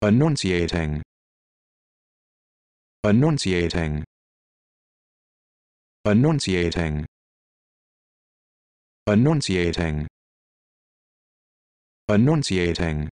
enunciating enunciating enunciating enunciating enunciating